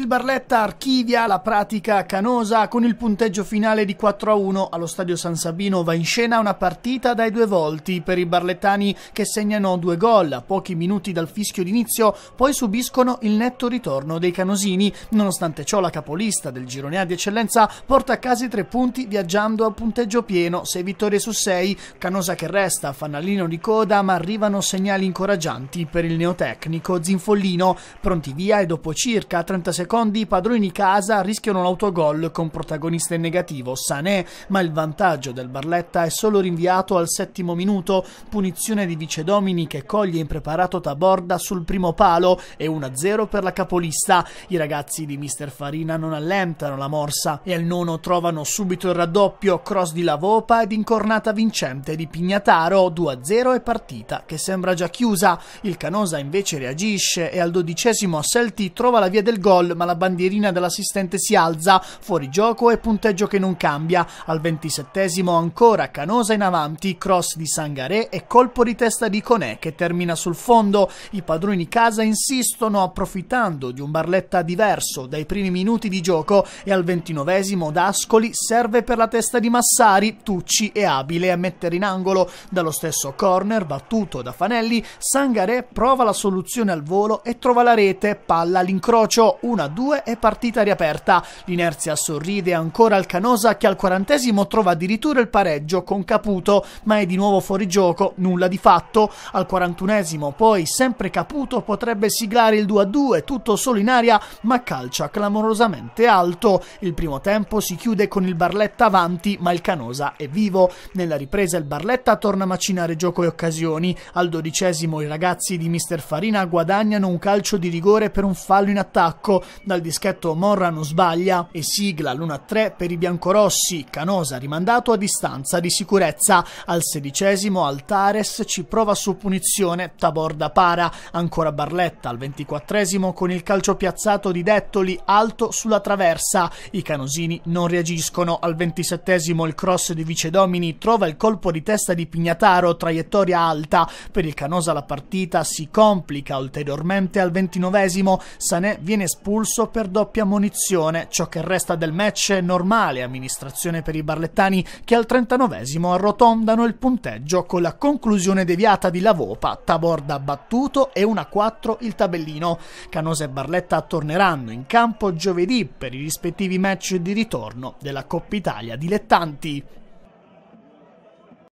Il Barletta archivia la pratica canosa con il punteggio finale di 4 a 1. Allo stadio San Sabino va in scena una partita dai due volti per i barlettani che segnano due gol a pochi minuti dal fischio d'inizio, poi subiscono il netto ritorno dei canosini. Nonostante ciò la capolista del girone A di eccellenza porta a casa i tre punti viaggiando a punteggio pieno, 6 vittorie su 6. Canosa che resta, fanalino di coda, ma arrivano segnali incoraggianti per il neotecnico Zinfollino, pronti via e dopo circa 30 secondi secondi i padroni di casa rischiano l'autogol con protagonista in negativo Sané, ma il vantaggio del Barletta è solo rinviato al settimo minuto, punizione di Vicedomini che coglie impreparato Taborda sul primo palo e 1-0 per la capolista. I ragazzi di Mister Farina non allentano la morsa e al nono trovano subito il raddoppio, cross di Lavopa ed incornata vincente di Pignataro, 2-0 e partita che sembra già chiusa. Il Canosa invece reagisce e al dodicesimo Selti trova la via del gol ma la bandierina dell'assistente si alza, fuori gioco e punteggio che non cambia. Al ventisettesimo ancora Canosa in avanti, cross di Sangaré e colpo di testa di Conè che termina sul fondo. I padroni casa insistono approfittando di un Barletta diverso dai primi minuti di gioco e al ventinovesimo D'Ascoli serve per la testa di Massari, Tucci è abile a mettere in angolo. Dallo stesso corner battuto da Fanelli, Sangaré prova la soluzione al volo e trova la rete, palla all'incrocio, una 2 è partita riaperta. L'inerzia sorride ancora al Canosa che al quarantesimo trova addirittura il pareggio con Caputo, ma è di nuovo fuori gioco, nulla di fatto. Al quarantunesimo poi sempre Caputo potrebbe siglare il 2-2, tutto solo in aria, ma calcia clamorosamente alto. Il primo tempo si chiude con il Barletta avanti, ma il Canosa è vivo. Nella ripresa il Barletta torna a macinare gioco e occasioni. Al dodicesimo i ragazzi di Mister Farina guadagnano un calcio di rigore per un fallo in attacco dal dischetto Morra non sbaglia e sigla l'1-3 per i biancorossi, Canosa rimandato a distanza di sicurezza. Al sedicesimo Altares ci prova su punizione, Taborda para, ancora Barletta al ventiquattresimo con il calcio piazzato di Dettoli alto sulla traversa. I canosini non reagiscono, al ventisettesimo il cross di Vicedomini trova il colpo di testa di Pignataro, traiettoria alta. Per il Canosa la partita si complica ulteriormente al ventinovesimo, Sanè viene espulso espulso per doppia munizione, ciò che resta del match è normale amministrazione per i barlettani che al 39esimo arrotondano il punteggio con la conclusione deviata di Lavopa, Taborda battuto e 1-4 il tabellino. Canosa e Barletta torneranno in campo giovedì per i rispettivi match di ritorno della Coppa Italia dilettanti.